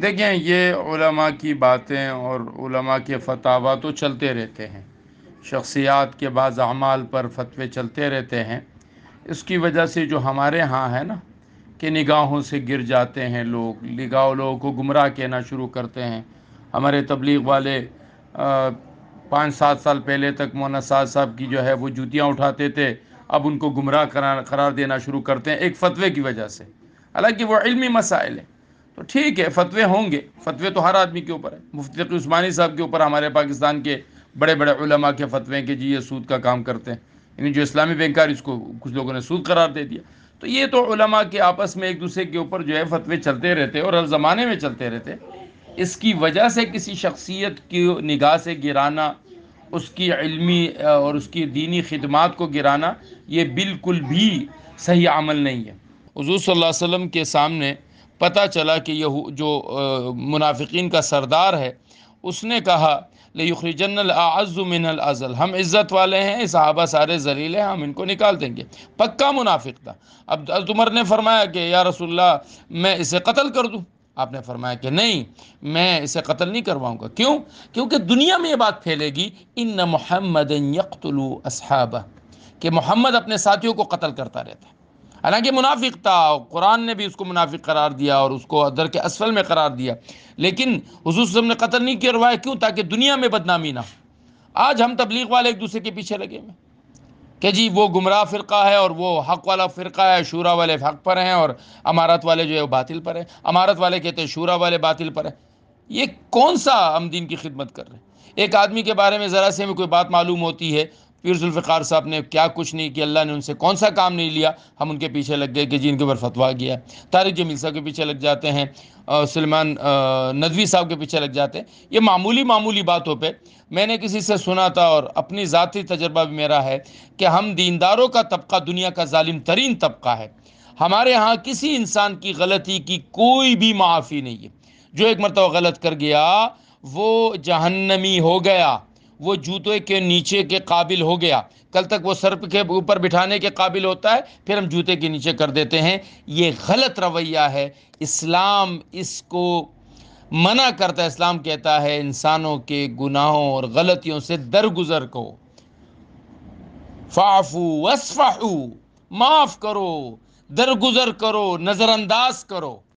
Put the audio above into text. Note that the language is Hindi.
देखें ये उलमा की बातें और उलमा के फतावा तो चलते रहते हैं शख्सियात के बाद अमाल पर फतवे चलते रहते हैं इसकी वजह से जो हमारे यहाँ है ना कि निगाहों से गिर जाते हैं लोग निगाह लोगों को गुमराह कहना शुरू करते हैं हमारे तबलीग वाले पाँच सात साल पहले तक मौना साज साहब की जो है वो जूतियाँ उठाते थे अब उनको गुमराह करार देना शुरू करते हैं एक फतवे की वजह से हालांकि वो इलमी मसाइल है तो ठीक है फतवे होंगे फतवे तो हर आदमी के ऊपर है मुफ्ती उस्मानी साहब के ऊपर हमारे पाकिस्तान के बड़े बड़े उलमा के फतवे के जी ये सूद का काम करते हैं यानी जो इस्लामी बैंकार इसको कुछ लोगों ने सूद करार दे दिया तो ये तो उलमा के आपस में एक दूसरे के ऊपर जो है फतवे चलते रहते और हर ज़माने में चलते रहते इसकी वजह से किसी शख्सियत की निगाह से गिराना उसकी इल्मी और उसकी दीनी खदमात को गिराना ये बिल्कुल भी सही अमल नहीं है हजूर सल्लल्लाहु अलैहि वसल्लम के सामने पता चला कि यह जो मुनाफिकीन का सरदार है उसने कहा लखरीजन आज़ुमिन अज़ल हम इज़्ज़त वाले हैं सहाबा सारे जलील हैं हम इनको निकाल देंगे पक्का मुनाफिक था अब उमर ने फरमाया कि या रसुल्ला मैं इसे कत्ल कर दूँ आपने फरमाया कि नहीं मैं इसे कत्ल नहीं करवाऊँगा क्यों क्योंकि दुनिया में ये बात फैलेगी इन न मोहम्मद यकतलू असहाबा कि मोहम्मद अपने साथियों को कत्ल करता रहता है हालांकि मुनाफिक था कुरान ने भी उसको मुनाफिक करार दिया और उसको अदर के असफल में करार दिया लेकिन हजूसम ने कतल नहीं किया रवाया क्यों ताकि दुनिया में बदनामी ना आज हम तबलीग वाले एक दूसरे के पीछे लगे हुए कि जी वो गुमराह फ़िरका है और वो हक वाला फ़िरका है शूरा वाले हक पर हैं और अमारत वाले जो है वो बातिल पर हैं अमारत वाले कहते हैं शूरा वाले बातिल पर हैं ये कौन सा हम दिन की खिदमत कर रहे हैं एक आदमी के बारे में ज़रा से हमें कोई बात मालूम होती है पीर जुल्फ़ार साहब ने क्या कुछ नहीं किया अल्लाह ने उनसे कौन सा काम नहीं लिया हम उनके पीछे लग गए कि जी इनके ऊपर फतवा गया तारिक जमील साहब के पीछे लग जाते हैं सलमान नदवी साहब के पीछे लग जाते हैं ये मामूली मामूली बातों पे मैंने किसी से सुना था और अपनी ज़ाती तजर्बा भी मेरा है कि हम दीनदारों का तबका दुनिया का ालिम तरीन तबका है हमारे यहाँ किसी इंसान की गलती की कोई भी माफ़ी नहीं है जो एक मरतबा गलत कर गया वो जहन्नमी हो गया वो जूते के नीचे के काबिल हो गया कल तक वो सर्प के ऊपर बिठाने के काबिल होता है फिर हम जूते के नीचे कर देते हैं ये गलत रवैया है इस्लाम इसको मना करता है इस्लाम कहता है इंसानों के गुनाहों और गलतियों से दरगुजर को फाफू वसफाहू माफ़ करो दरगुजर करो नज़रअंदाज करो